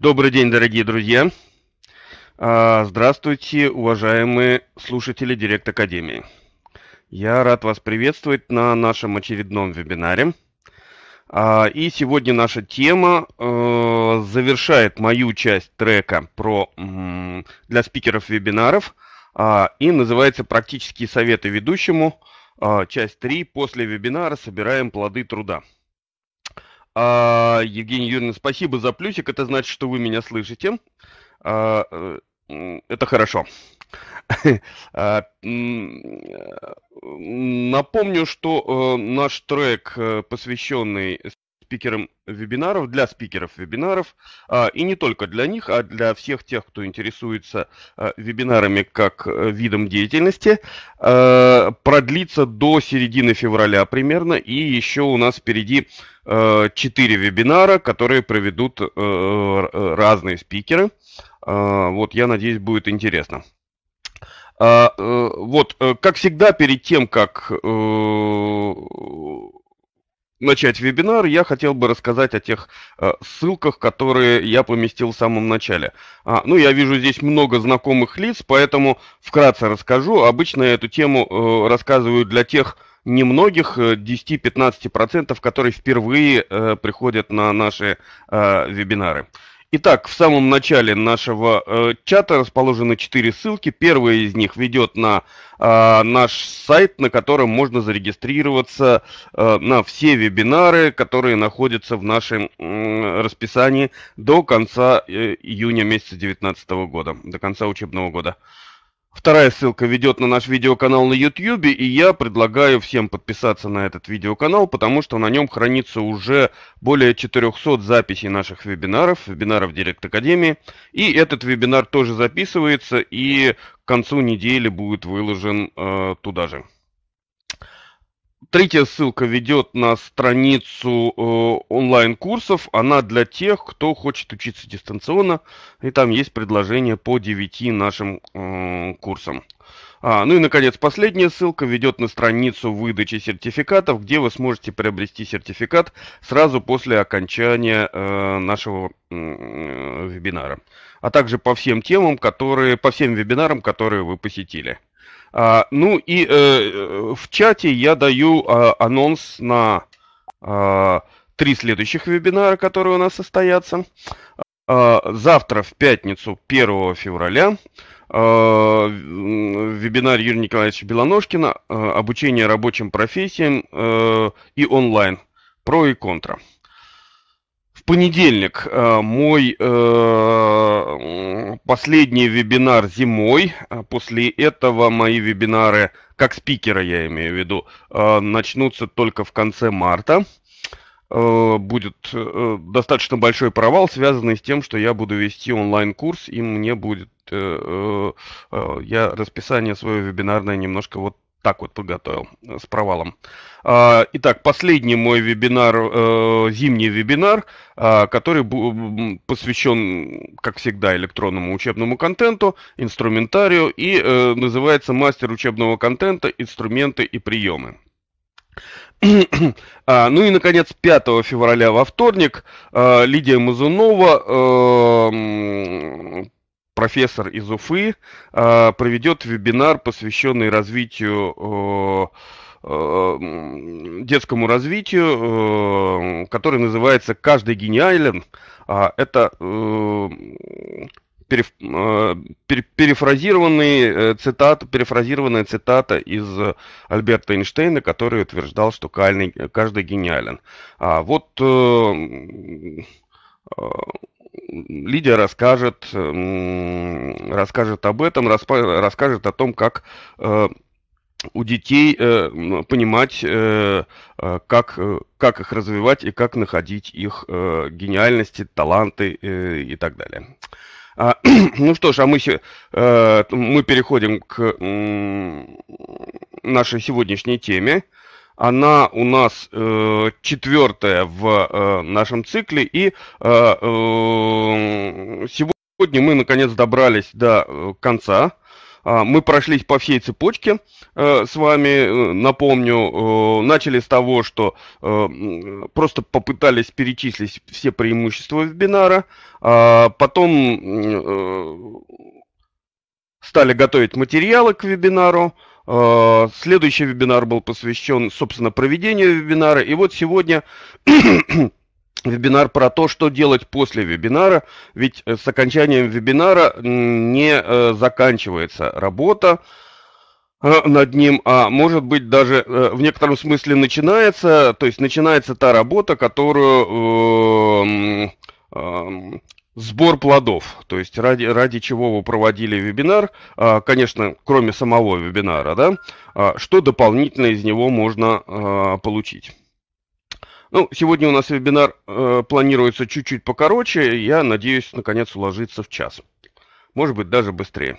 Добрый день, дорогие друзья. А, здравствуйте, уважаемые слушатели Директ Академии. Я рад вас приветствовать на нашем очередном вебинаре. А, и сегодня наша тема э, завершает мою часть трека про, для спикеров вебинаров а, и называется «Практические советы ведущему. Часть 3. После вебинара собираем плоды труда». А, Евгений Юрьевна, спасибо за плюсик. Это значит, что вы меня слышите. А, э, это хорошо. А, э, напомню, что э, наш трек, посвященный спикером вебинаров, для спикеров вебинаров, а, и не только для них, а для всех тех, кто интересуется а, вебинарами как э, видом деятельности, а, продлится до середины февраля примерно, и еще у нас впереди 4 вебинара, которые проведут э, э, разные спикеры. Вот, я надеюсь, будет интересно. Вот, как всегда, перед тем, как начать вебинар, я хотел бы рассказать о тех э, ссылках, которые я поместил в самом начале. А, ну, я вижу здесь много знакомых лиц, поэтому вкратце расскажу. Обычно я эту тему э, рассказываю для тех немногих, 10-15%, э, которые впервые э, приходят на наши э, вебинары. Итак, в самом начале нашего э, чата расположены четыре ссылки. Первая из них ведет на э, наш сайт, на котором можно зарегистрироваться э, на все вебинары, которые находятся в нашем э, расписании до конца э, июня месяца 2019 года, до конца учебного года. Э, Вторая ссылка ведет на наш видеоканал на YouTube, и я предлагаю всем подписаться на этот видеоканал, потому что на нем хранится уже более 400 записей наших вебинаров, вебинаров Директ Академии. И этот вебинар тоже записывается, и к концу недели будет выложен э, туда же. Третья ссылка ведет на страницу э, онлайн-курсов. Она для тех, кто хочет учиться дистанционно. И там есть предложение по 9 нашим э, курсам. А, ну и, наконец, последняя ссылка ведет на страницу выдачи сертификатов, где вы сможете приобрести сертификат сразу после окончания э, нашего э, вебинара. А также по всем темам, которые, по всем вебинарам, которые вы посетили. А, ну и э, э, в чате я даю э, анонс на э, три следующих вебинара, которые у нас состоятся. Э, завтра в пятницу 1 февраля вебинар Юрия Николаевича Белоножкина «Обучение рабочим профессиям э, и онлайн. Про и контра». В понедельник э, мой э, последний вебинар зимой. Э, после этого мои вебинары, как спикера я имею в виду, начнутся только в конце марта. Будет достаточно большой провал, связанный с тем, что я буду вести онлайн-курс, и мне будет я расписание свое вебинарное немножко вот так вот подготовил э, с провалом. А, итак, последний мой вебинар, э, зимний вебинар, а, который посвящен, как всегда, электронному учебному контенту, инструментарию и э, называется «Мастер учебного контента. Инструменты и приемы». А, ну и, наконец, 5 февраля во вторник а, Лидия Мазунова профессор из Уфы, а, проведет вебинар, посвященный развитию детскому развитию, который называется «Каждый гениален». А, это э, э, перефразированный э, цитат, перефразированная цитата из Альберта Эйнштейна, который утверждал, что каждый, каждый гениален. А вот Лидия расскажет, расскажет об этом, расскажет о том, как э, у детей э, понимать, э, как, как их развивать и как находить их гениальности, таланты и так далее. А, ну что ж, а мы, э, мы переходим к нашей сегодняшней теме. Она у нас э, четвертая в э, нашем цикле. И э, э, сегодня мы наконец добрались до э, конца. А, мы прошлись по всей цепочке э, с вами, э, напомню, начали с того, что просто попытались перечислить все преимущества вебинара, а, потом стали готовить материалы к вебинару, Э, следующий вебинар был посвящен, собственно, проведению вебинара. И вот сегодня вебинар про то, что делать после вебинара, ведь э, с окончанием вебинара не э, заканчивается работа над ним, а может быть даже в некотором смысле начинается, то есть начинается та работа, которую сбор плодов, то есть ради, ради чего вы проводили вебинар, а, конечно, кроме самого вебинара, да, а, что дополнительно из него можно а, получить. Ну, сегодня у нас вебинар э, планируется чуть-чуть покороче, я надеюсь, наконец, уложиться в час. Может быть, даже быстрее.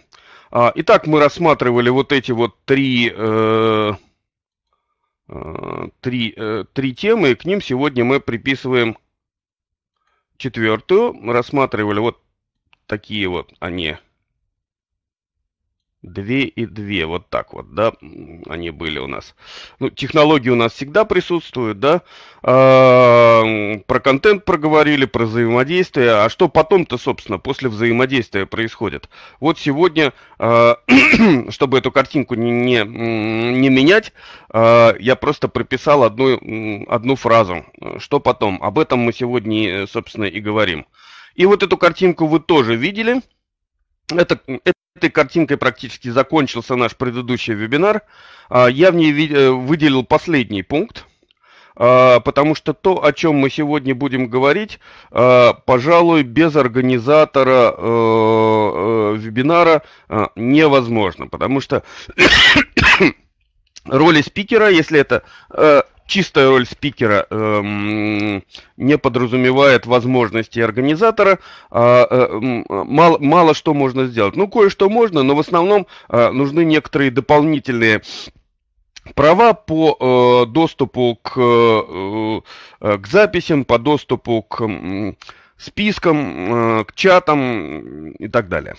итак, мы рассматривали вот эти вот три, э, э, три, три темы, и к ним сегодня мы приписываем Четвертую мы рассматривали вот такие вот они 2 и 2, вот так вот, да, они были у нас. Ну, технологии у нас всегда присутствуют, да, а, про контент проговорили, про взаимодействие, а что потом-то, собственно, после взаимодействия происходит? Вот сегодня, а, чтобы эту картинку не, не, не менять, а, я просто прописал одну, одну фразу, что потом, об этом мы сегодня, э, собственно, и говорим. И вот эту картинку вы тоже видели, это, этой картинкой практически закончился наш предыдущий вебинар. А, я в ней э, выделил последний пункт, а, потому что то, о чем мы сегодня будем говорить, а, пожалуй, без организатора э, э, вебинара невозможно, потому что роли спикера, если это чистая роль спикера эм, не подразумевает возможности организатора, а, э, э, мало, мало что можно сделать. Ну, кое-что можно, но в основном э, нужны некоторые дополнительные права по э, доступу к, э, э к записям, по доступу к э, спискам, э, к чатам и так далее.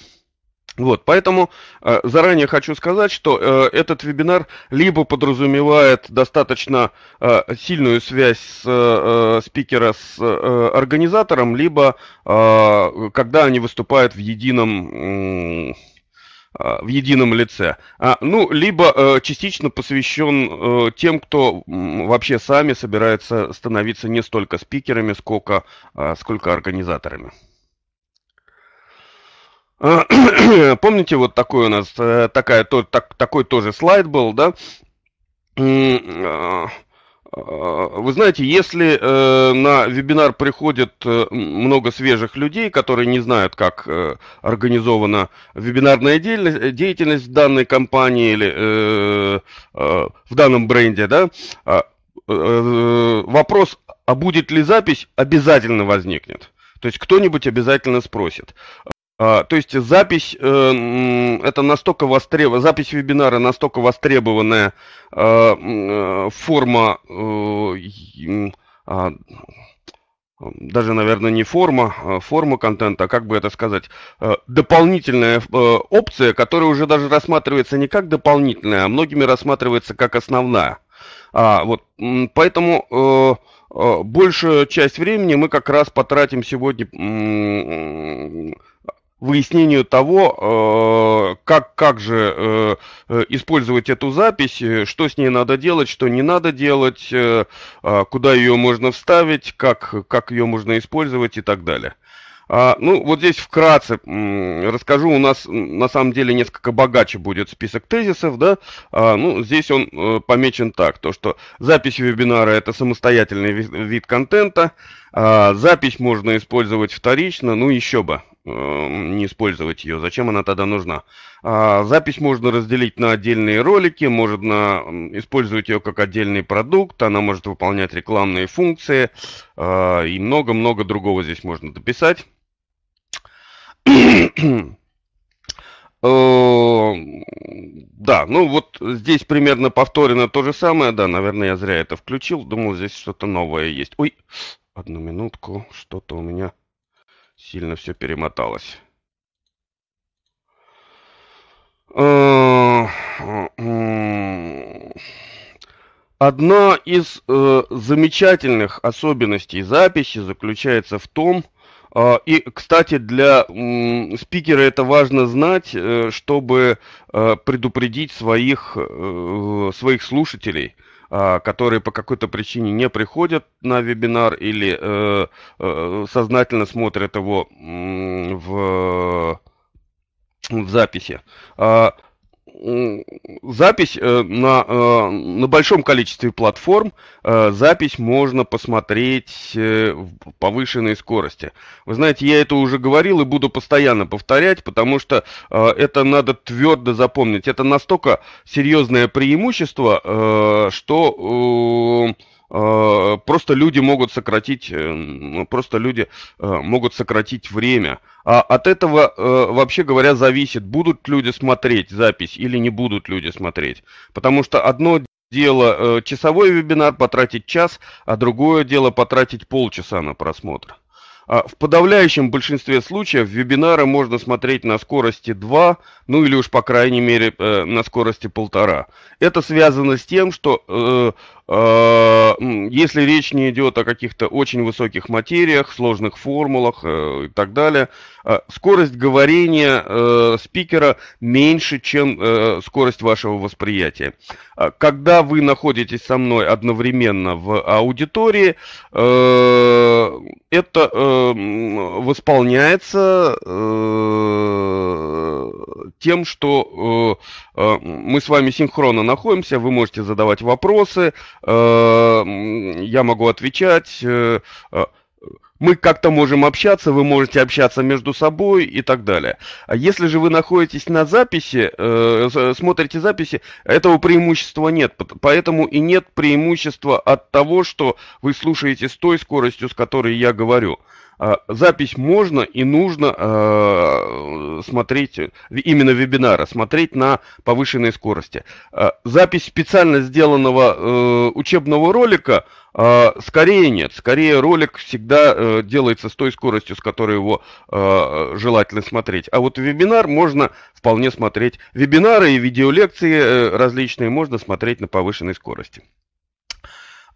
Вот, поэтому э, заранее хочу сказать, что э, этот вебинар либо подразумевает достаточно э, сильную связь с, э, э спикера с э, организатором, либо э, когда они выступают в едином... Э, в едином лице. А, ну, либо э, частично посвящен э, тем, кто э, вообще сами собирается становиться не столько спикерами, сколько, э, сколько организаторами. Э, Помните, вот такой у нас, э, такая, то, так, такой тоже слайд был, да? Э, вы знаете, если на вебинар приходит много свежих людей, которые не знают, как организована вебинарная деятельность данной компании или в данном бренде, да, а, вопрос, а будет ли запись, обязательно возникнет. То есть кто-нибудь обязательно спросит. А, то есть запись, э, это настолько востребована, запись вебинара настолько востребованная а, э, форма, э, а, даже, наверное, не форма, форма контента, а как бы это сказать, дополнительная опция, которая уже даже рассматривается не как дополнительная, а многими рассматривается как основная. А, вот, поэтому большую часть времени мы как раз потратим сегодня выяснению того, э, как, как же э, э, использовать эту запись, что с ней надо делать, что не надо делать, куда ее можно вставить, как, как ее можно использовать и так далее. А, ну, вот здесь вкратце расскажу. У нас на самом деле несколько богаче будет список тезисов, да. А, ну, здесь он э, помечен так, то что запись вебинара – это самостоятельный вид контента, а, запись можно использовать вторично, ну еще бы э, не использовать ее. Зачем она тогда нужна? Запись можно разделить на отдельные ролики, можно использовать ее как отдельный продукт, она может выполнять рекламные функции и много-много другого здесь можно дописать. Э, да, ну вот здесь примерно повторено то же самое, да, наверное, я зря это включил, думал, здесь что-то новое есть. Ой, одну минутку, что-то у меня сильно все перемоталось. Э, одна из э, замечательных особенностей записи заключается в том, что а, и, кстати, для спикера это важно знать, э, чтобы э, предупредить своих, э, своих слушателей, а, которые по какой-то причине не приходят на вебинар или сознательно смотрят его в в записи, а, запись э, на, э, на большом количестве платформ, э, запись можно посмотреть в повышенной скорости. Вы знаете, я это уже говорил и буду постоянно повторять, потому что это надо твердо запомнить. Это настолько серьезное преимущество, что Э, просто люди могут сократить, э, просто люди э, могут сократить время. А от этого, вообще говоря, зависит, будут люди смотреть запись или не будут люди смотреть. Потому что одно дело часовой вебинар потратить час, а другое дело потратить полчаса на просмотр. А в подавляющем большинстве случаев вебинары можно смотреть на скорости 2, ну или уж по крайней мере на скорости 1,5. Это связано с тем, что Э, если речь не идет о каких-то очень высоких материях, сложных формулах э, и так далее, э, скорость говорения спикера меньше, чем скорость вашего восприятия. Когда вы находитесь со мной одновременно в аудитории, это восполняется тем, что мы с вами синхронно находимся, вы можете задавать вопросы, Э, я могу отвечать, э, э, мы как-то можем общаться, вы можете общаться между собой и так далее. А если же вы находитесь на записи, смотрите записи, этого преимущества нет. Поэтому и нет преимущества от того, что вы слушаете с той скоростью, с которой я говорю. А, запись можно и нужно а, смотреть, именно вебинара, смотреть на повышенной скорости. А, запись специально сделанного э, учебного ролика скорее нет. Скорее ролик всегда э, делается с той скоростью, с которой его желательно смотреть. А вот вебинар можно вполне смотреть. Вебинары и видеолекции э, различные можно смотреть на повышенной скорости.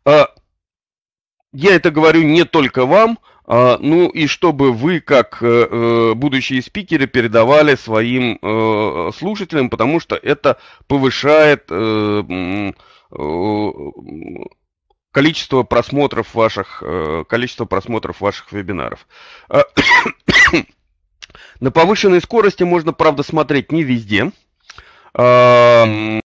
Я это говорю не только вам, а, ну и чтобы вы, как э, э, будущие спикеры, передавали своим э, слушателям, потому что это повышает количество просмотров ваших, количество просмотров ваших вебинаров. А, на повышенной скорости можно, правда, смотреть не везде. А,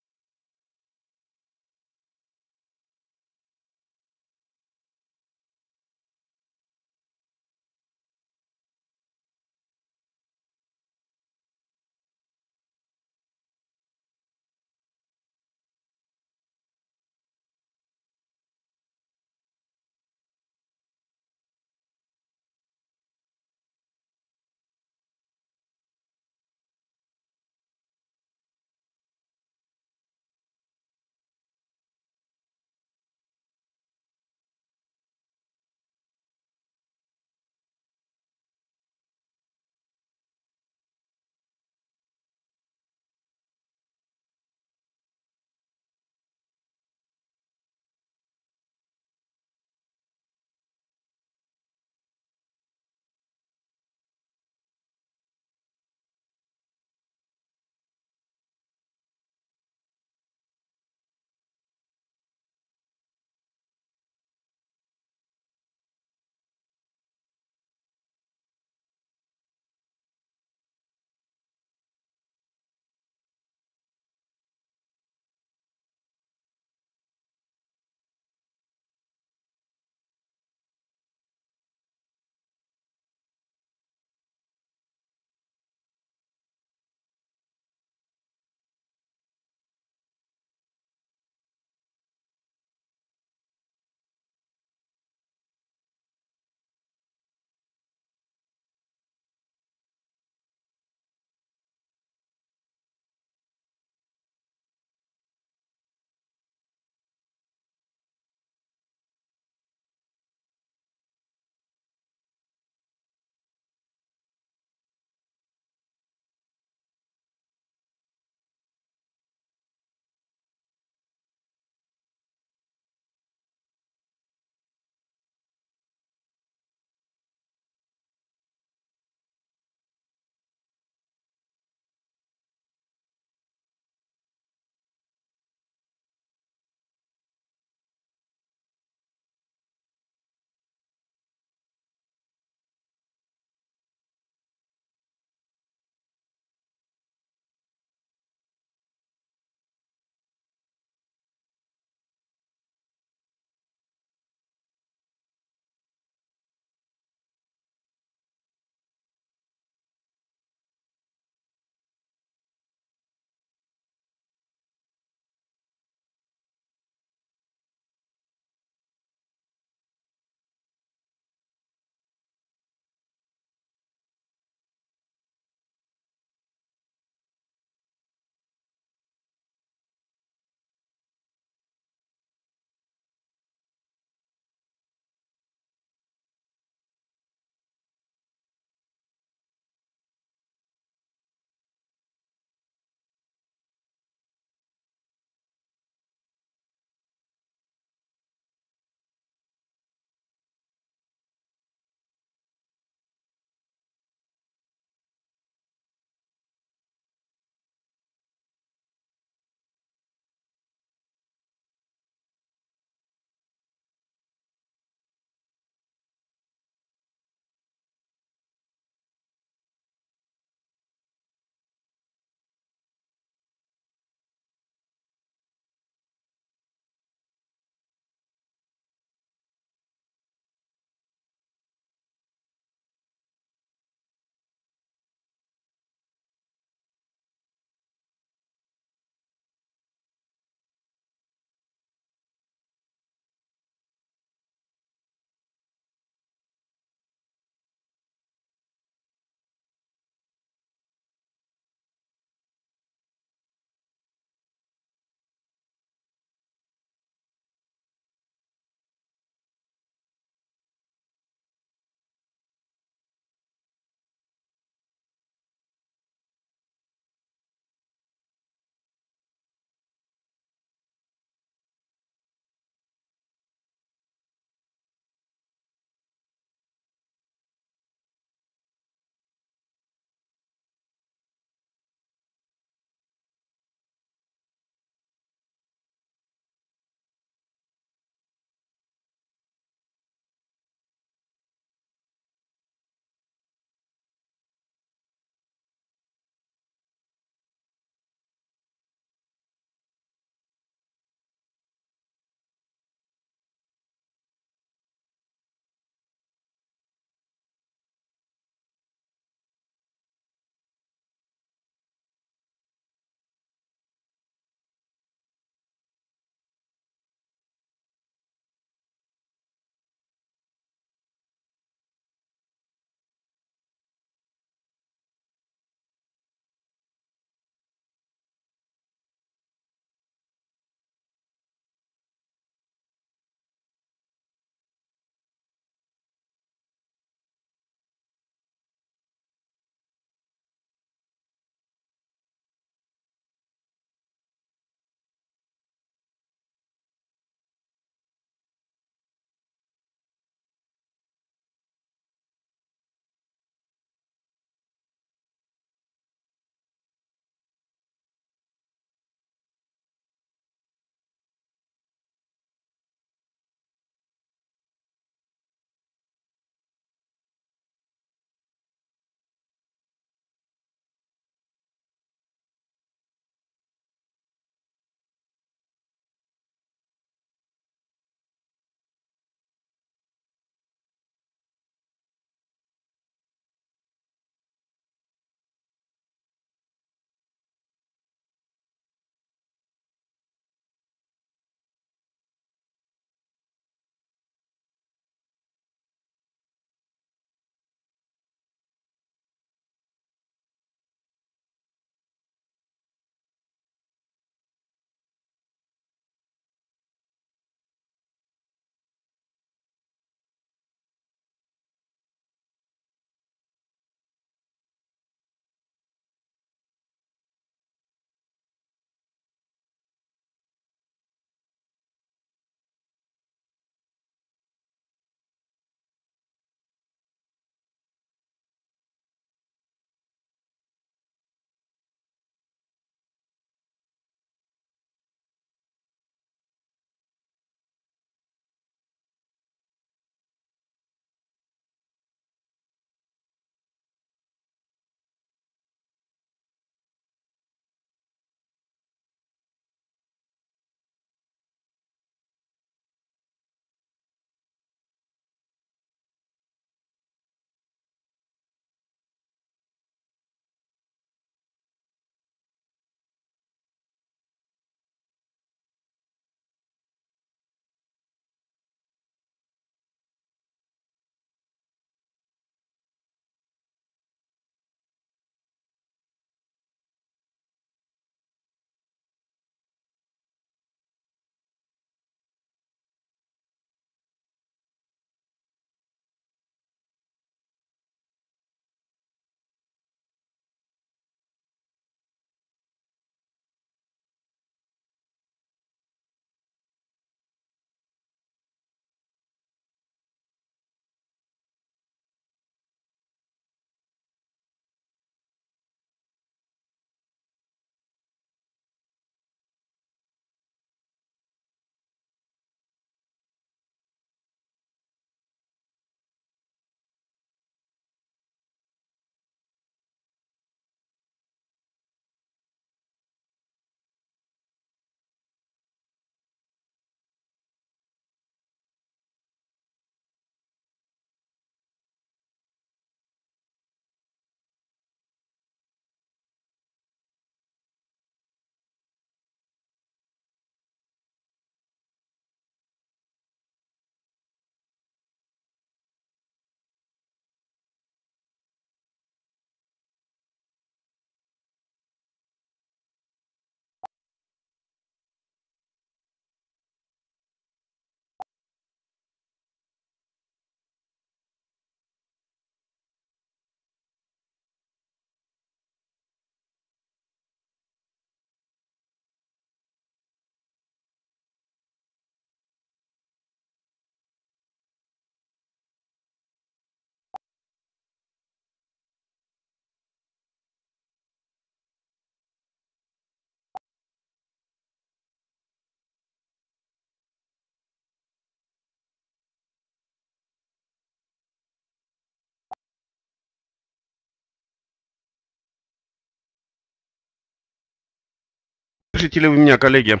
Слышите ли вы меня, коллеги?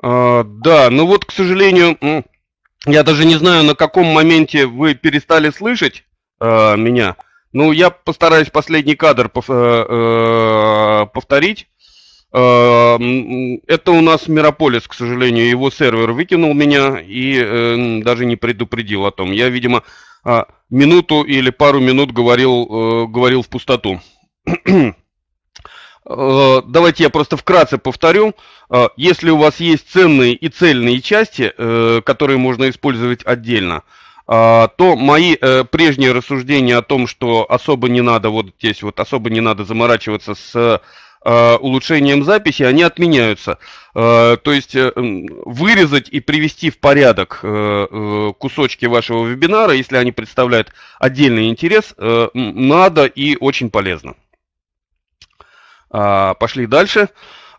А, да, ну вот, к сожалению, я даже не знаю, на каком моменте вы перестали слышать а, меня. Ну, я постараюсь последний кадр пов, э, э, а, повторить. Это у нас Мирополис, к сожалению, его сервер выкинул меня и э, даже не предупредил о том. Я, видимо, а, минуту или пару минут говорил, э, говорил в пустоту. Э, давайте я просто вкратце повторю. Э, если у вас есть ценные и цельные части, э, которые можно использовать отдельно, то мои прежние рассуждения о том, что особо не надо вот здесь вот особо не надо заморачиваться с улучшением записи, они отменяются. То есть вырезать и привести в порядок кусочки вашего вебинара, если они представляют отдельный интерес, надо и очень полезно. А, пошли дальше.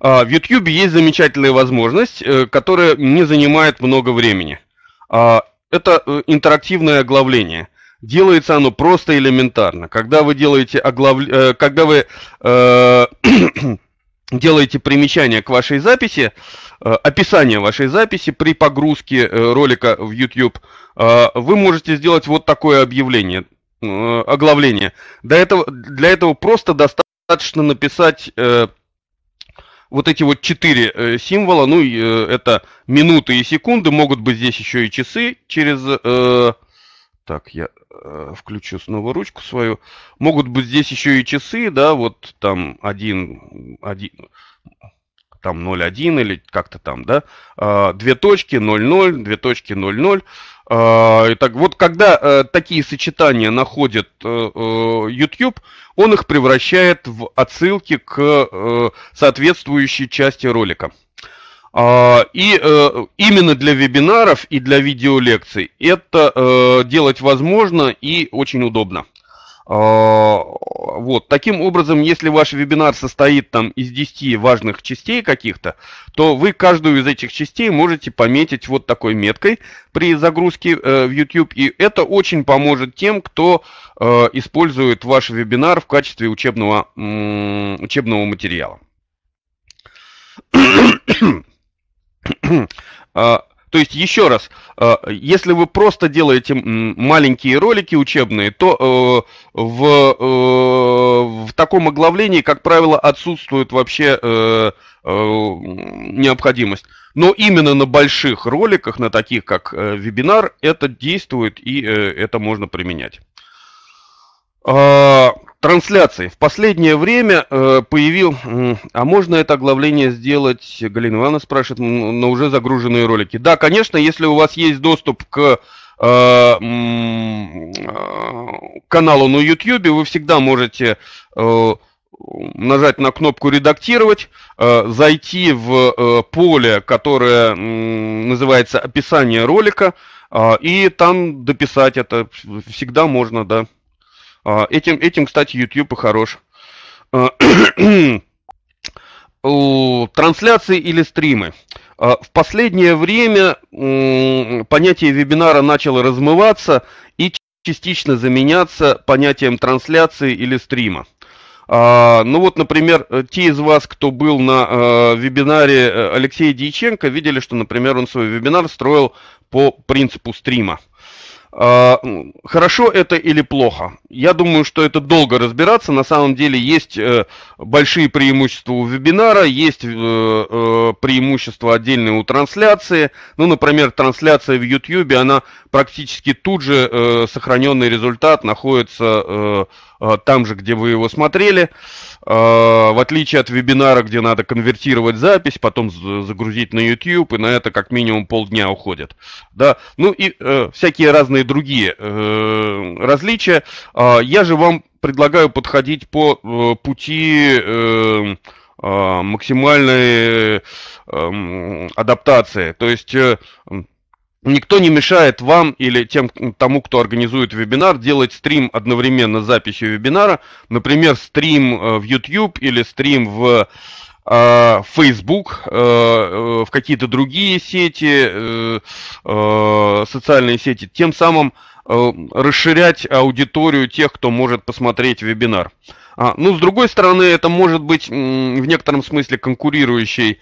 А, в YouTube есть замечательная возможность, э, которая не занимает много времени. А, это э, интерактивное оглавление. Делается оно просто элементарно. Когда вы делаете оглав... Э, когда вы делаете примечание к вашей записи, описание вашей записи при погрузке ролика в YouTube, вы можете сделать вот такое объявление, оглавление. Для этого, для этого просто достаточно достаточно написать э, вот эти вот четыре э, символа, ну э, это минуты и секунды, могут быть здесь еще и часы через... Э, так, я э, включу снова ручку свою. Могут быть здесь еще и часы, да, вот там один, один там 0.1 или как-то там, да, а, две точки 0.0, две точки 0.0. А, и так вот, когда э, такие сочетания находит э, э, YouTube, он их превращает в отсылки к соответствующей части ролика. А, и именно для вебинаров и для видеолекций это делать возможно и очень удобно. А, вот. Таким образом, если ваш вебинар состоит там из 10 важных частей каких-то, то вы каждую из этих частей можете пометить вот такой меткой при загрузке э, в YouTube. И это очень поможет тем, кто э, использует ваш вебинар в качестве учебного, учебного материала. А, то есть, еще раз, э, если вы просто делаете маленькие ролики учебные, то э, в, э, в таком оглавлении, как правило, отсутствует вообще необходимость. Но именно на больших роликах, на таких как вебинар, это действует и это можно применять. А, Трансляции. В последнее время э, появил... Э, а можно это оглавление сделать? Галина Ивановна спрашивает на уже загруженные ролики. Да, конечно, если у вас есть доступ к э, э, каналу на YouTube, вы всегда можете э, нажать на кнопку «Редактировать», зайти в поле, которое называется «Описание ролика», и там дописать это всегда можно, да. А, этим, этим, кстати, YouTube и хорош. А, трансляции или стримы. А, в последнее время понятие вебинара начало размываться и частично заменяться понятием трансляции или стрима. ну вот, например, э, те из вас, кто был на э, вебинаре э, Алексея Дьяченко, видели, что, например, он свой вебинар строил по принципу стрима. А, хорошо это или плохо? Я думаю, что это долго разбираться. На самом деле есть э, большие преимущества у вебинара, есть э, э, преимущества отдельные у трансляции. Ну, например, трансляция в YouTube, она практически тут же сохраненный результат находится там же, где вы его смотрели. Э, Э, в отличие от вебинара, где надо конвертировать запись, потом загрузить на YouTube, и на это как минимум полдня уходит. Да, ну и э, всякие разные другие э, различия. Э, я же вам предлагаю подходить по э, пути э, э, максимальной э, адаптации. То есть э, Никто не мешает вам или тем, тому, кто организует вебинар, делать стрим одновременно с записью вебинара. Например, стрим э, в YouTube или стрим в э, Facebook, э, в какие-то другие сети, социальные сети. Тем самым расширять аудиторию тех, кто может посмотреть вебинар. А, ну, с другой стороны, это может быть в некотором смысле конкурирующий.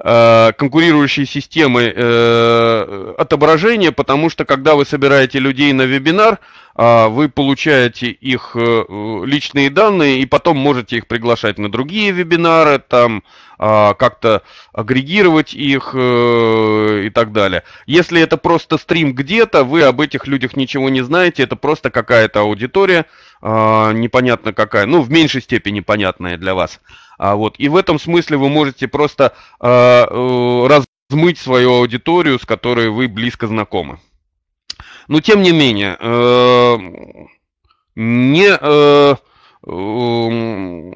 Э, конкурирующие системы э, отображения, потому что когда вы собираете людей на вебинар, а, вы получаете их э, личные данные и потом можете их приглашать на другие вебинары, там а, как-то агрегировать их и так далее. Если это просто стрим где-то, вы об этих людях ничего не знаете, это просто какая-то аудитория, а, непонятно какая, ну в меньшей степени понятная для вас. А вот, и в этом смысле вы можете просто а, э, размыть свою аудиторию, с которой вы близко знакомы. Но тем не менее, э, не... Э, Эм,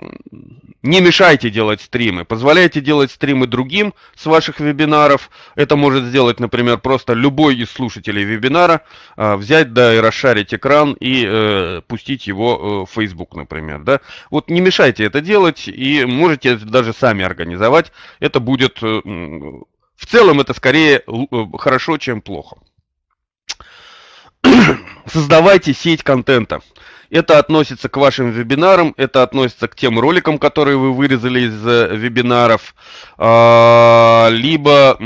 не мешайте делать стримы, позволяйте делать стримы другим с ваших вебинаров. Это может сделать, например, просто любой из слушателей вебинара, э, взять, да, и расшарить экран и э, пустить его э, в Facebook, например, да. Вот не мешайте это делать и можете даже сами организовать. Это будет, э, в целом, это скорее хорошо, чем плохо. Создавайте сеть контента. Это относится к вашим вебинарам, это относится к тем роликам, которые вы вырезали из э, вебинаров, а, либо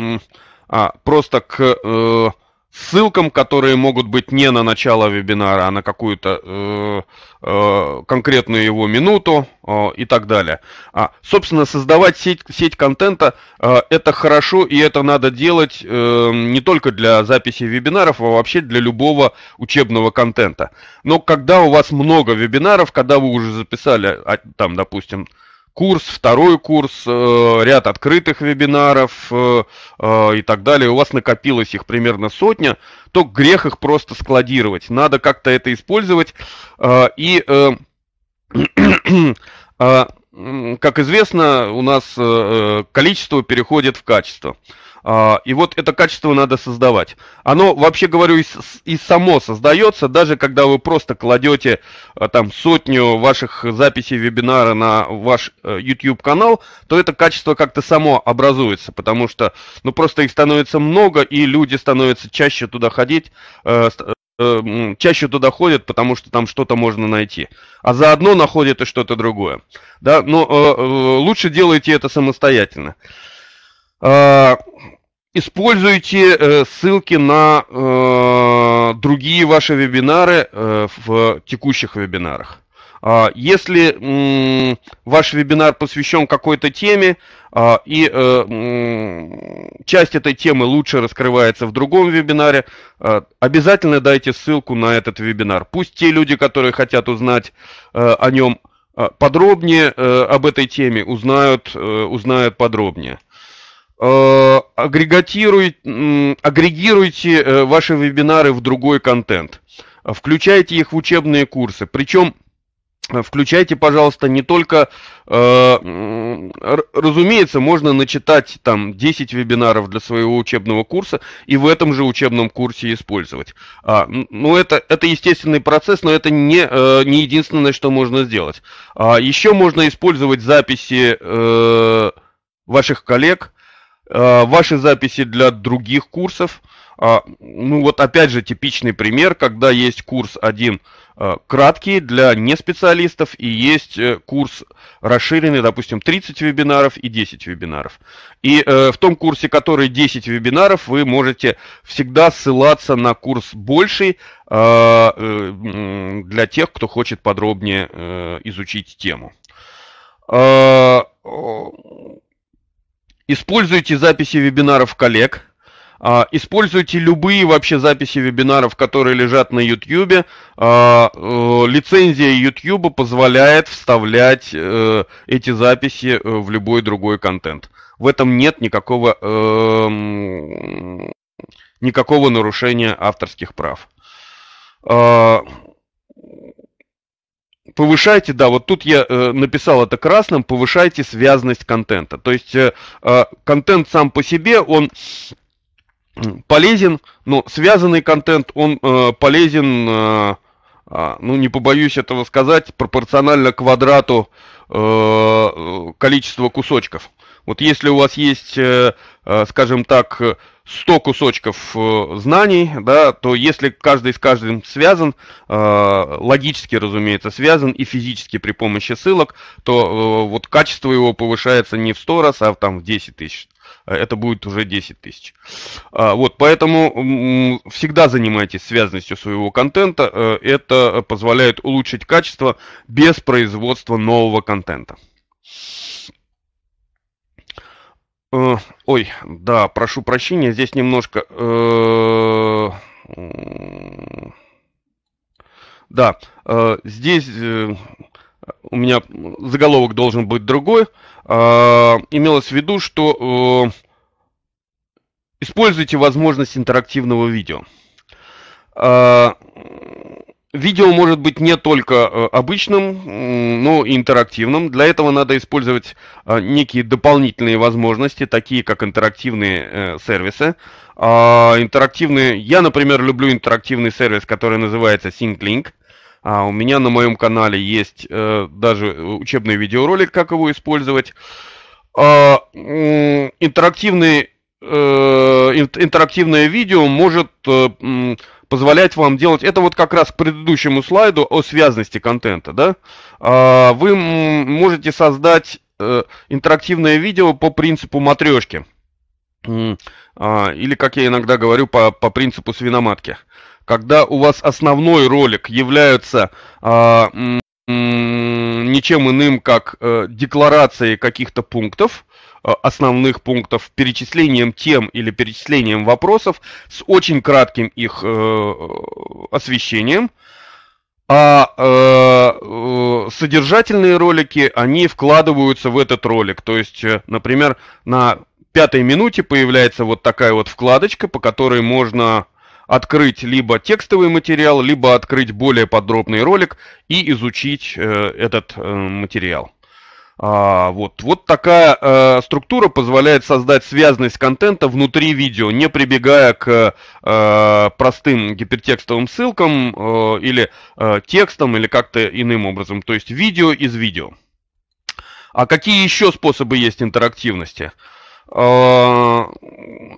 а, просто к э, ссылкам, которые могут быть не на начало вебинара, а на какую-то э, э, конкретную его минуту э, и так далее. А, собственно, создавать сеть, сеть контента э, это хорошо, и это надо делать э, не только для записи вебинаров, а вообще для любого учебного контента. Но когда у вас много вебинаров, когда вы уже записали, а, там, допустим, курс, второй курс, э, ряд открытых вебинаров э, э, и так далее, у вас накопилось их примерно сотня, то грех их просто складировать. Надо как-то это использовать. И, как известно, у нас количество переходит в качество. А, и вот это качество надо создавать. Оно, вообще говорю, и само создается, даже когда вы просто кладете э, там сотню ваших записей вебинара на ваш э, YouTube канал, то это качество как-то само образуется, потому что ну просто их становится много, и люди становятся чаще туда ходить, э, чаще туда ходят, потому что там что-то можно найти. А заодно находят и что-то другое. Да? Но э, лучше делайте это самостоятельно. А, Используйте э, ссылки на э, другие ваши вебинары э, в текущих вебинарах. А, если ваш вебинар посвящен какой-то теме, а, и часть этой темы лучше раскрывается в другом вебинаре, а, обязательно дайте ссылку на этот вебинар. Пусть те люди, которые хотят узнать о нем подробнее, об этой теме, узнают, узнают подробнее. Э, агрегатируй, агрегируйте э, ваши вебинары в другой контент, включайте их в учебные курсы, причем э, Включайте, пожалуйста, не только, э, разумеется, можно начитать там 10 вебинаров для своего учебного курса и в этом же учебном курсе использовать. А, ну, это, это естественный процесс, но это не, э, не единственное, что можно сделать. А, еще можно использовать записи э, ваших коллег – Э, ваши записи для других курсов. А, ну вот опять же типичный пример, когда есть курс один э, краткий для неспециалистов и есть э, курс расширенный, допустим, 30 вебинаров и 10 вебинаров. И в том курсе, который 10 вебинаров, вы можете всегда ссылаться на курс больший для тех, кто хочет подробнее изучить тему. Используйте записи вебинаров коллег. А, используйте любые вообще записи вебинаров, которые лежат на YouTube. А, э, лицензия YouTube позволяет вставлять э, эти записи э, в любой другой контент. В этом нет никакого, никакого нарушения авторских прав. А, повышайте, да, вот тут я э, написал это красным, повышайте связность контента. То есть э, э, контент сам по себе, он полезен, но связанный контент, он э, полезен, э, э, ну не побоюсь этого сказать, пропорционально квадрату э, э количества кусочков. Вот если у вас есть, э, э, скажем так, 100 кусочков э, знаний, да, то если каждый с каждым связан, логически, разумеется, связан и физически при помощи ссылок, то вот качество его повышается не в 100 раз, а там в 10 тысяч. Это будет уже 10 тысяч. А, вот, поэтому всегда занимайтесь связанностью своего контента. Это позволяет улучшить качество без производства нового контента. Э, ой, да, прошу прощения, здесь немножко... Э, да, э, здесь у меня заголовок должен быть другой. имелось в виду, что используйте возможность интерактивного видео. Видео может быть не только э, обычным, но и интерактивным. Для этого надо использовать э, некие дополнительные возможности, такие как интерактивные э, сервисы. А, интерактивные. Я, например, люблю интерактивный сервис, который называется SyncLink. А, у меня на моем канале есть даже учебный видеоролик, как его использовать. А, интерактивное видео может позволять вам делать... Это вот как раз к предыдущему слайду о связности контента, да? А, вы можете создать э, интерактивное видео по принципу матрешки. А, или, как я иногда говорю, по, по принципу свиноматки. Когда у вас основной ролик является а, ничем иным, как э, декларацией каких-то пунктов, Э, основных пунктов перечислением тем или перечислением вопросов с очень кратким их э, освещением. А э, э, содержательные ролики, они вкладываются в этот ролик. То есть, например, на пятой минуте появляется вот такая вот вкладочка, по которой можно открыть либо текстовый материал, либо открыть более подробный ролик и изучить э, этот э, материал. А, вот, вот такая э, структура позволяет создать связность контента внутри видео, не прибегая к э, простым гипертекстовым ссылкам э, или э, текстам или как-то иным образом, то есть видео из видео. А какие еще способы есть интерактивности? Э,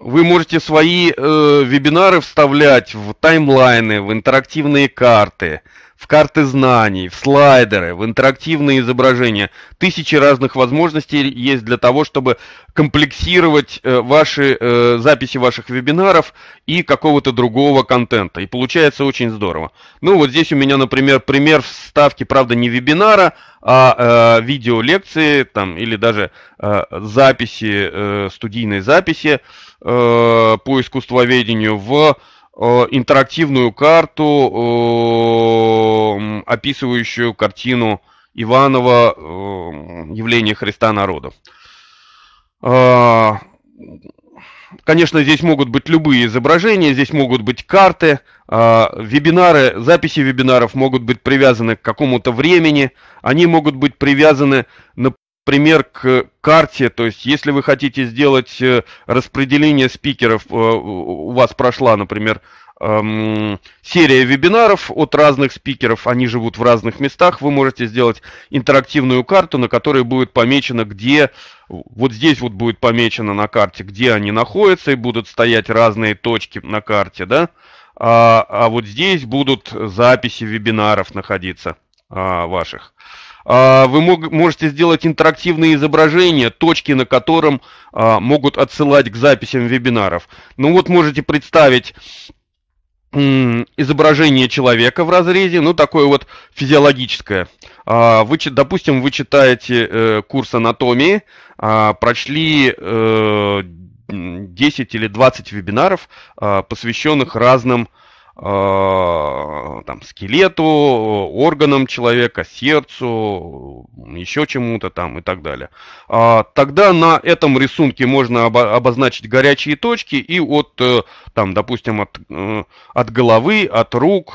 вы можете свои э, вебинары вставлять в таймлайны, в интерактивные карты, э, в карты знаний, в слайдеры, в интерактивные изображения. Тысячи разных возможностей есть для того, чтобы комплексировать э, ваши э, записи ваших вебинаров и какого-то другого контента. И получается очень здорово. Ну вот здесь у меня, например, пример вставки, правда, не вебинара, а э, видеолекции там, или даже э, записи, э, студийной записи э, по искусствоведению в Э, интерактивную карту, э, описывающую картину Иванова э, явления Христа народу. Конечно, здесь могут быть любые изображения, здесь могут быть карты, вебинары, записи вебинаров могут быть привязаны к какому-то времени, они могут быть привязаны, например, пример к карте, то есть если вы хотите сделать э, распределение спикеров, э, у вас прошла, например, эм, серия вебинаров от разных спикеров, они живут в разных местах, вы можете сделать интерактивную карту, на которой будет помечено, где, вот здесь вот будет помечено на карте, где они находятся, и будут стоять разные точки на карте, да, а, а вот здесь будут записи вебинаров находиться а, ваших. А, вы мог, можете сделать интерактивные изображения, точки на котором а, могут отсылать к записям вебинаров. Ну вот можете представить изображение человека в разрезе, ну такое вот физиологическое. А, вы, допустим, вы читаете э, курс анатомии, а, прочли э, 10 или 20 вебинаров, а, посвященных разным Э, там, скелету, органам человека, сердцу, еще чему-то там и так далее. А тогда на этом рисунке можно обозначить горячие точки и от, э, там, допустим, от, э, от головы, от рук,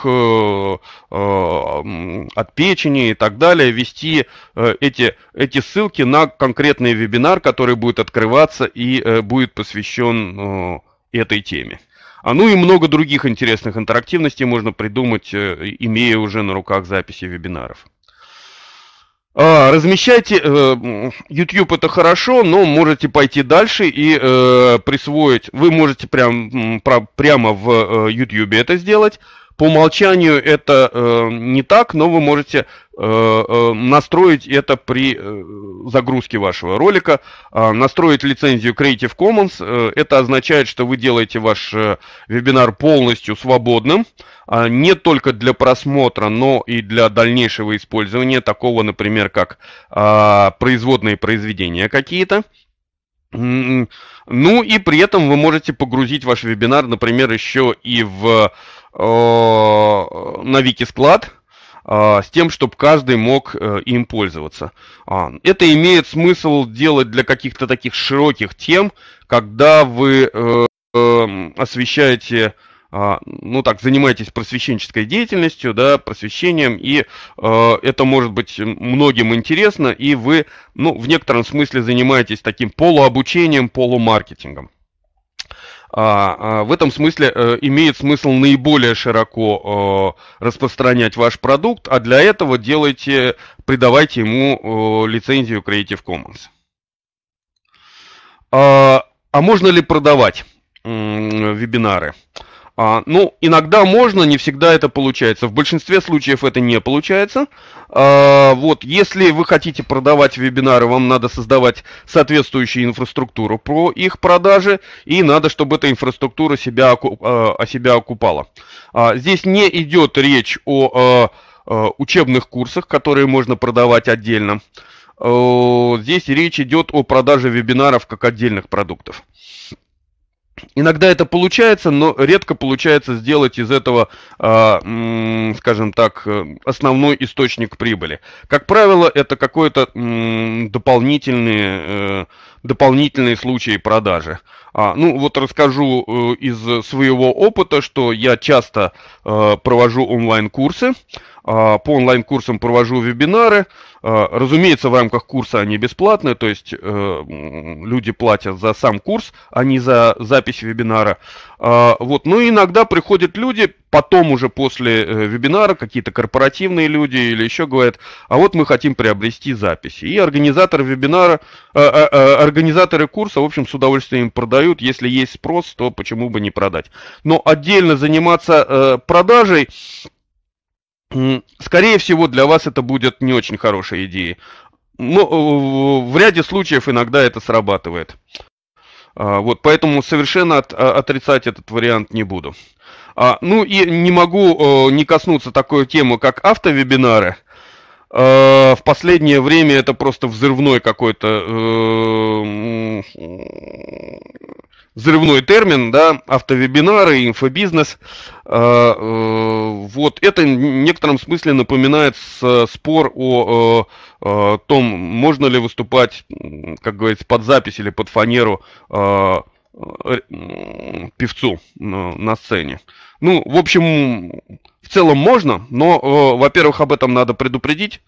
от печени и так далее вести эти, эти ссылки на конкретный вебинар, который будет открываться и будет посвящен этой теме. А ну и много других интересных интерактивностей можно придумать, э, имея уже на руках записи вебинаров. А, размещайте, э, YouTube это хорошо, но можете пойти дальше и э, присвоить, вы можете прям, прямо в YouTube это сделать. По умолчанию это не так, но вы можете Э, э, настроить это при э, загрузке вашего ролика, а, настроить лицензию Creative Commons. Это означает, что вы делаете ваш вебинар полностью свободным, а, не только для просмотра, но и для дальнейшего использования, такого, например, как а, производные произведения какие-то. Ну и при этом вы можете погрузить ваш вебинар, например, еще и в на Вики склад а, с тем, чтобы каждый мог э, им пользоваться. А, это имеет смысл делать для каких-то таких широких тем, когда вы э, эм, освещаете а, ну так, занимаетесь просвещенческой деятельностью, да, просвещением, и э, это может быть многим интересно, и вы, ну, в некотором смысле занимаетесь таким полуобучением, полумаркетингом. А, а, в этом смысле э, имеет смысл наиболее широко э, распространять ваш продукт, а для этого делайте, придавайте ему э, лицензию Creative Commons. А, а можно ли продавать э, вебинары? Э, а, ну, иногда можно, не всегда это получается. В большинстве случаев это не получается. А, вот, если вы хотите продавать вебинары, вам надо создавать соответствующую инфраструктуру про их продажи, и надо, чтобы эта инфраструктура себя, а, о себя окупала. А, здесь не идет речь о а, а учебных курсах, которые можно продавать отдельно. Здесь речь идет о продаже вебинаров как отдельных продуктов. Иногда это получается, но редко получается сделать из этого, а, скажем так, э, основной источник прибыли. Как правило, это какой-то дополнительный э, дополнительные случаи продажи. А, ну вот расскажу э, из своего опыта, что я часто э, провожу онлайн-курсы, а, по онлайн-курсам провожу вебинары. А, разумеется, в рамках курса они бесплатные, то есть э, люди платят за сам курс, а не за запись вебинара. А, вот. Ну и иногда приходят люди, потом уже после э, вебинара, какие-то корпоративные люди или еще говорят, а вот мы хотим приобрести записи. И организаторы вебинара, э, э, организаторы курса, в общем, с удовольствием им продают. Если есть спрос, то почему бы не продать. Но отдельно заниматься продажей, скорее всего, для вас это будет не очень хорошая идея. Но в ряде случаев иногда это срабатывает. А, вот, поэтому совершенно от, а, отрицать этот вариант не буду. А, ну и не могу э, не коснуться такой темы, как автовебинары. Э, в последнее время это просто взрывной какой-то э, взрывной термин, да, автовебинары, инфобизнес. А, э, вот это в некотором смысле напоминает спор о том, можно ли выступать, как говорится, под запись или под фанеру а, э, певцу э, на сцене. Ну, в общем, в целом можно, но, во-первых, об этом надо предупредить.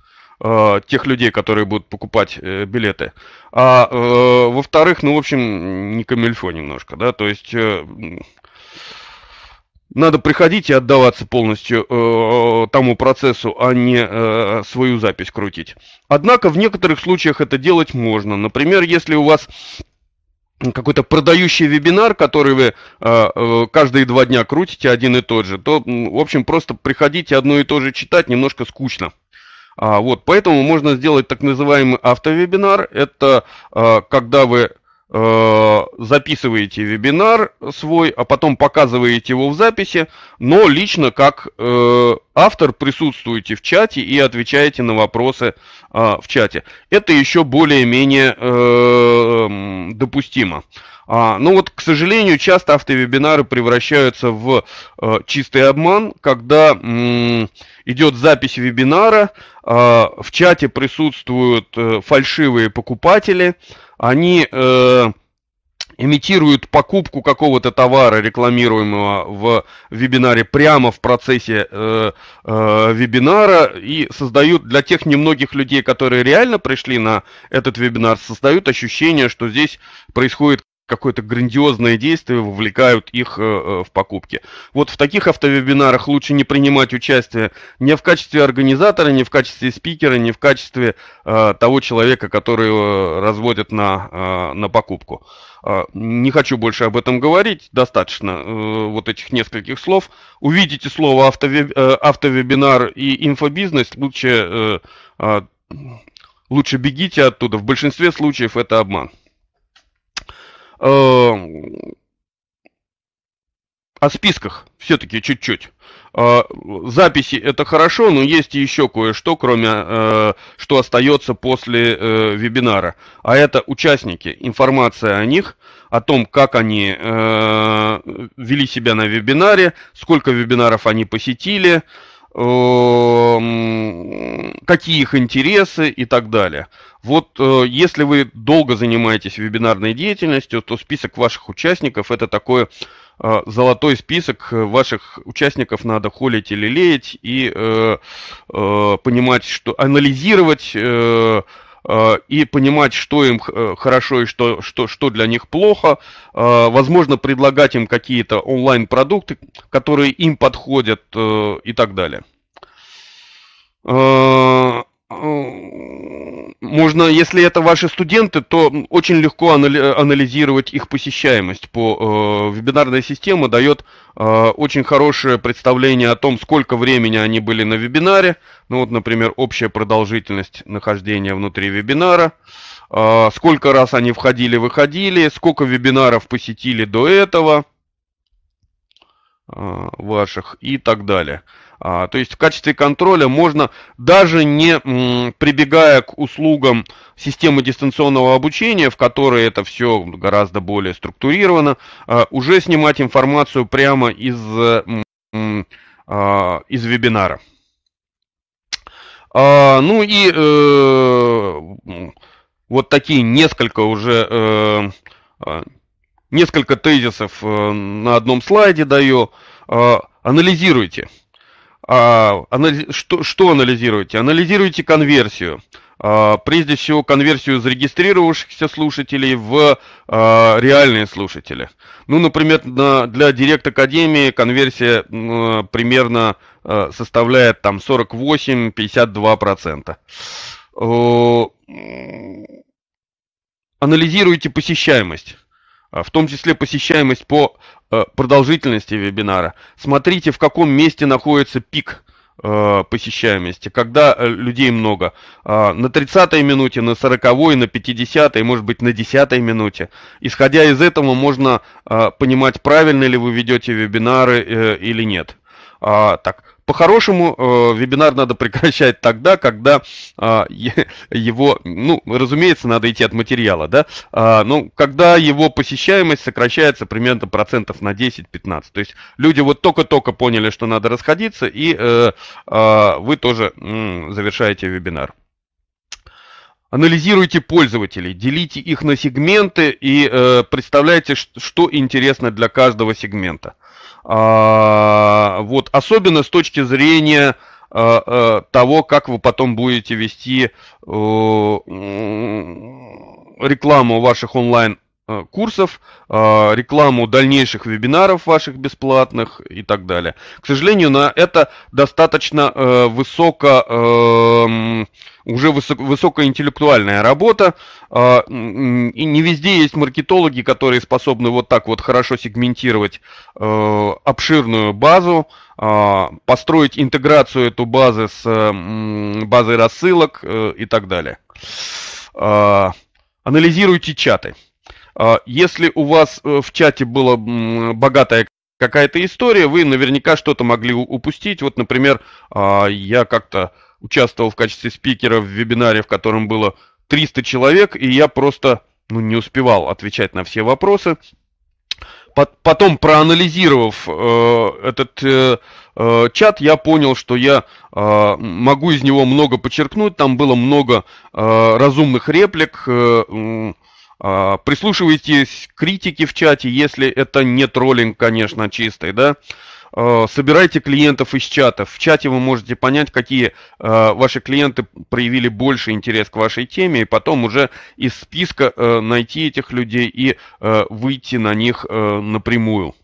Э, тех людей, которые будут покупать э, билеты. А э, во-вторых, ну, в общем, не камельфо немножко, да, то есть... Э, надо приходить и отдаваться полностью э, тому процессу, а не э, свою запись крутить. Однако в некоторых случаях это делать можно. Например, если у вас какой-то продающий вебинар, который вы э, э каждые два дня крутите один и тот же, то, в общем, просто приходите одно и то же читать немножко скучно. А, вот, поэтому можно сделать так называемый автовебинар. Это а, когда вы а, записываете вебинар свой, а потом показываете его в записи, но лично как э, автор присутствуете в чате и отвечаете на вопросы э, в чате. Это еще более-менее э, допустимо. Э, а, ну вот, к сожалению, часто автовебинары превращаются в э, чистый обман, когда м- идет запись вебинара, э, в чате присутствуют э, фальшивые покупатели, они... Э, имитируют покупку какого-то товара, рекламируемого в вебинаре, прямо в процессе э, э, вебинара и создают для тех немногих людей, которые реально пришли на этот вебинар, создают ощущение, что здесь происходит какое-то грандиозное действие вовлекают их э, э, в покупки. Вот в таких автовебинарах лучше не принимать участие ни в качестве организатора, ни в качестве спикера, ни в качестве э, того человека, который разводит на, на покупку. Не хочу больше об этом говорить, достаточно э, вот этих нескольких слов. Увидите слово автовеб, э, автовебинар и инфобизнес, лучше, э, лучше бегите оттуда. В большинстве случаев это обман. Э, о списках все-таки чуть-чуть. Э, записи это хорошо, но есть еще кое-что, кроме э, что остается после вебинара. А это участники, информация о них, о том, как они вели себя на вебинаре, сколько вебинаров они посетили, Эм, какие их интересы и так далее. Вот э, если вы долго занимаетесь вебинарной деятельностью, то список ваших участников это такой э, золотой список э, ваших участников надо холить или леять и понимать, что анализировать Э, и понимать, что им э, хорошо и что, что, что для них плохо. Э, возможно, предлагать им какие-то онлайн-продукты, которые им подходят и так далее можно, если это ваши студенты, то очень легко анализировать их посещаемость. По э, вебинарная система дает э, очень хорошее представление о том, сколько времени они были на вебинаре. Ну вот, например, общая продолжительность нахождения внутри вебинара, э, сколько раз они входили-выходили, сколько вебинаров посетили до этого э, ваших и так далее. А, то есть в качестве контроля можно, даже не прибегая к услугам системы дистанционного обучения, в которой это все гораздо более структурировано, а, уже снимать информацию прямо из, а, из вебинара. Ну и э, вот такие несколько уже э, несколько тезисов э, на одном слайде даю. Анализируйте. А, анали... что, что анализируете? Анализируете конверсию. А, прежде всего, конверсию зарегистрировавшихся слушателей в а, реальные слушатели. Ну, например, на, для Директ Академии конверсия ну, примерно а, составляет там 48-52%. Анализируйте посещаемость а, в том числе посещаемость по Э, продолжительности вебинара, смотрите, в каком месте находится пик э, посещаемости, когда э, людей много. На 30-й минуте, на 40-й, на 50-й, может быть, на 10-й минуте. Исходя из этого, можно понимать, правильно ли вы ведете вебинары или нет. А, так, по-хорошему, э, вебинар надо прекращать тогда, когда э, его, ну, разумеется, надо идти от материала, да, э, но когда его посещаемость сокращается примерно процентов на 10-15. То есть люди вот только-только поняли, что надо расходиться, и э, э, вы тоже э, завершаете вебинар. Анализируйте пользователей, делите их на сегменты и э, представляйте, что интересно для каждого сегмента. А, вот, особенно с точки зрения а, а, того, как вы потом будете вести рекламу ваших онлайн курсов, рекламу дальнейших вебинаров ваших бесплатных и так далее. К сожалению, на это достаточно э, высоко э, уже высок, высокоинтеллектуальная работа, а, и не везде есть маркетологи, которые способны вот так вот хорошо сегментировать э, обширную базу, а, построить интеграцию эту базы с базой рассылок э, и так далее. А, анализируйте чаты. если у вас э, в чате была богатая какая-то история, вы наверняка что-то могли упустить. Вот, например, я как-то участвовал в качестве спикера в вебинаре, в котором было 300 человек, и я просто ну, не успевал отвечать на все вопросы. Потом, проанализировав э, этот э, э, чат, я понял, что я э, могу из него много подчеркнуть. Там было много э, разумных реплик. Э, э, прислушивайтесь к критике в чате, если это не троллинг, конечно, чистый, да. Э, Э, собирайте клиентов из чатов. В чате вы можете понять, какие э, ваши клиенты проявили больше интерес к вашей теме, и потом уже из списка э, найти этих людей и выйти на них напрямую.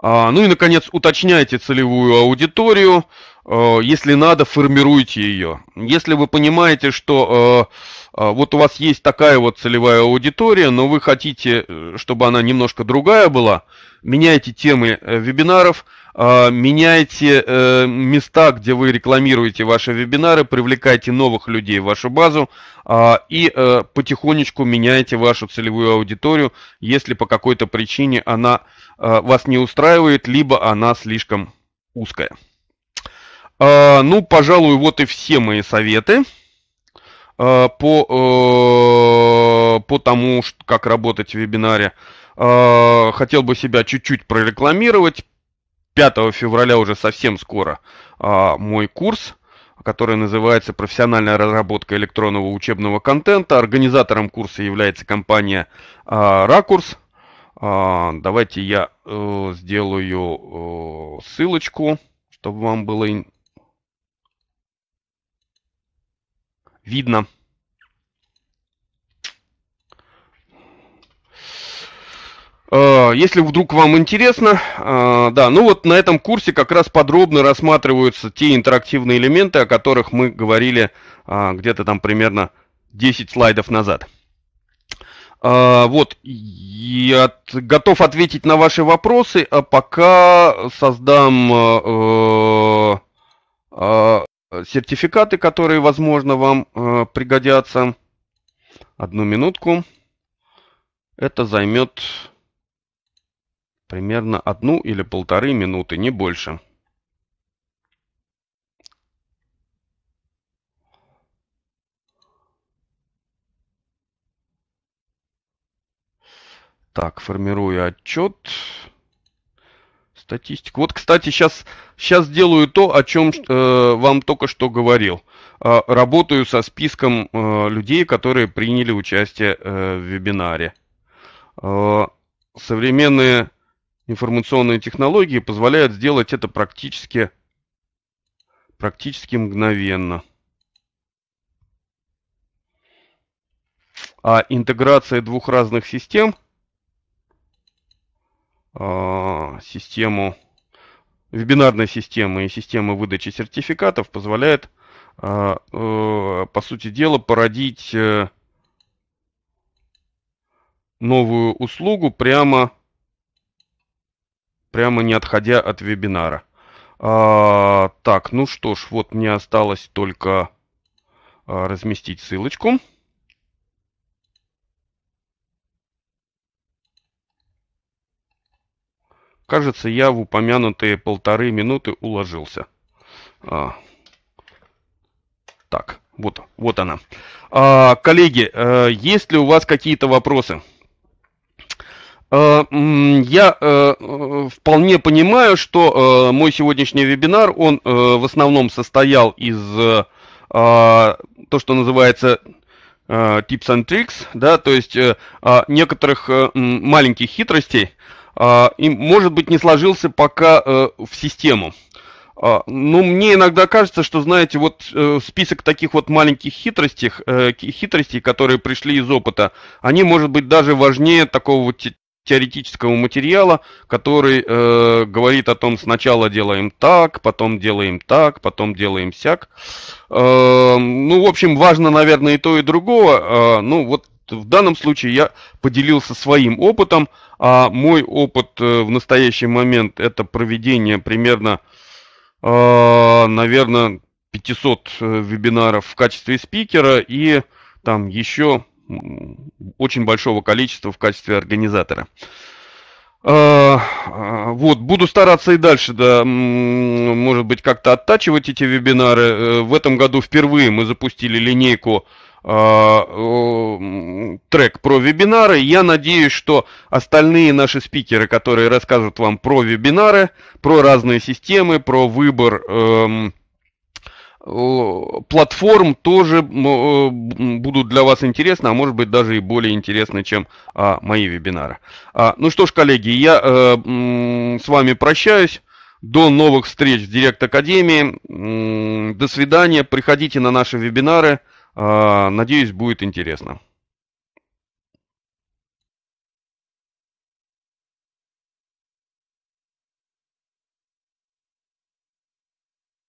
А, ну и, наконец, уточняйте целевую аудиторию. Э, если надо, формируйте ее. Если вы понимаете, что э, э, вот у вас есть такая вот целевая аудитория, но вы хотите, чтобы она немножко другая была, меняйте темы вебинаров, меняйте места, где вы рекламируете ваши вебинары, привлекайте новых людей в вашу базу и потихонечку меняйте вашу целевую аудиторию, если по какой-то причине она вас не устраивает, либо она слишком узкая. А, ну, пожалуй, вот и все мои советы а, по, э, по тому, как работать в вебинаре. А, хотел бы себя чуть-чуть прорекламировать. 5 февраля уже совсем скоро мой курс, который называется «Профессиональная разработка электронного учебного контента». Организатором курса является компания «Ракурс». Давайте я э, сделаю э, ссылочку, чтобы вам было видно. Э, если вдруг вам интересно, э, да, ну вот на этом курсе как раз подробно рассматриваются те интерактивные элементы, о которых мы говорили э, где-то там примерно 10 слайдов назад. Вот, я готов ответить на ваши вопросы, а пока создам Э, сертификаты, которые, возможно, вам э, пригодятся. Одну минутку. Это займет примерно одну или полторы минуты, не больше. Так, формирую отчет. Статистика. Вот, кстати, сейчас, сейчас делаю то, о чем э, вам только что говорил. Э, работаю со списком э, людей, которые приняли участие э, в вебинаре. Э, современные информационные технологии позволяют сделать это практически, практически мгновенно. А интеграция двух разных систем – а, систему, вебинарной системы и системы выдачи сертификатов позволяет, а, э, по сути дела, породить э, новую услугу прямо, прямо не отходя от вебинара. А, так, ну что ж, вот мне осталось только разместить ссылочку. Кажется, я в упомянутые полторы минуты уложился. А, так, вот, вот она. А, коллеги, а, есть ли у вас какие-то вопросы? Э, я э, вполне понимаю, что мой сегодняшний вебинар, он в основном состоял из а, то, что называется tips and tricks, да, то есть а, некоторых маленьких хитростей, а, и, может быть, не сложился пока э, в систему. А, но мне иногда кажется, что, знаете, вот э, список таких вот маленьких хитростей, э, хитростей, которые пришли из опыта, они, может быть, даже важнее такого вот теоретического материала, который э, говорит о том, сначала делаем так, потом делаем так, потом делаем сяк. Э, ну, в общем, важно, наверное, и то, и другого. Э, а, ну, вот в данном случае я поделился своим опытом, а мой опыт э, в настоящий момент это проведение примерно, э, наверное, 500 э, вебинаров в качестве спикера и там еще очень большого количества в качестве организатора. Вот, буду стараться и дальше, да, может быть, как-то оттачивать эти вебинары. В этом году впервые мы запустили линейку Э, э, трек про вебинары. Я надеюсь, что остальные наши спикеры, которые расскажут вам про вебинары, про разные системы, про выбор эм, э, платформ тоже будут для вас интересны, а может быть даже и более интересны, чем а, мои вебинары. А, ну что ж, коллеги, я с вами прощаюсь. До новых встреч в Директ Академии. До свидания. Приходите на наши вебинары. А, надеюсь, будет интересно.